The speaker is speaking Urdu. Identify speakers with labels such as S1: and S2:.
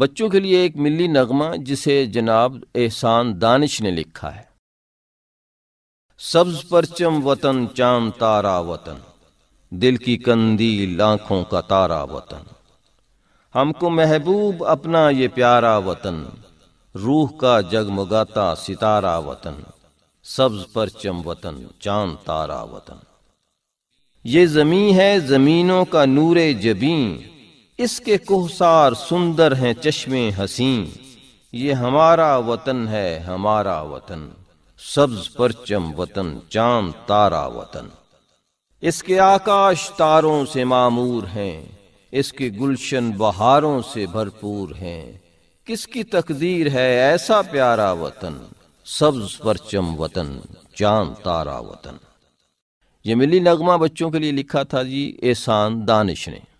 S1: بچوں کے لیے ایک ملی نغمہ جسے جناب احسان دانش نے لکھا ہے سبز پرچم وطن چاند تارا وطن دل کی کندی لاکھوں کا تارا وطن ہم کو محبوب اپنا یہ پیارا وطن روح کا جگمگاتا ستارا وطن سبز پرچم وطن چاند تارا وطن یہ زمیں ہے زمینوں کا نور جبیں اس کے کوہسار سندر ہیں چشمے حسین یہ ہمارا وطن ہے ہمارا وطن سبز پرچم وطن چاند تارا وطن اس کے آکاش تاروں سے معمور ہیں اس کے گلشن بہاروں سے بھرپور ہیں کس کی تقدیر ہے ایسا پیارا وطن سبز پرچم وطن چاند تارا وطن یہ ملی نغمہ بچوں کے لیے لکھا تھا جی احسان دانش نے